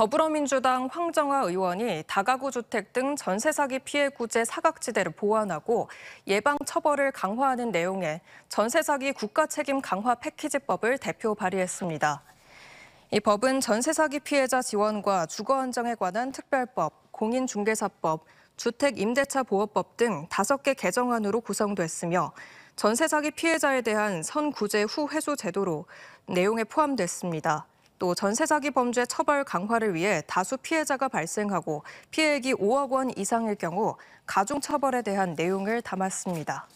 더불어민주당 황정화 의원이 다가구 주택 등 전세 사기 피해 구제 사각지대를 보완하고 예방 처벌을 강화하는 내용의 전세 사기 국가 책임 강화 패키지법을 대표 발의했습니다. 이 법은 전세 사기 피해자 지원과 주거 안정에 관한 특별법, 공인중개사법, 주택임대차보호법 등 5개 개정안으로 구성됐으며 전세 사기 피해자에 대한 선구제 후 회수 제도로 내용에 포함됐습니다. 또 전세 사기 범죄 처벌 강화를 위해 다수 피해자가 발생하고 피해액이 5억 원 이상일 경우 가중 처벌에 대한 내용을 담았습니다.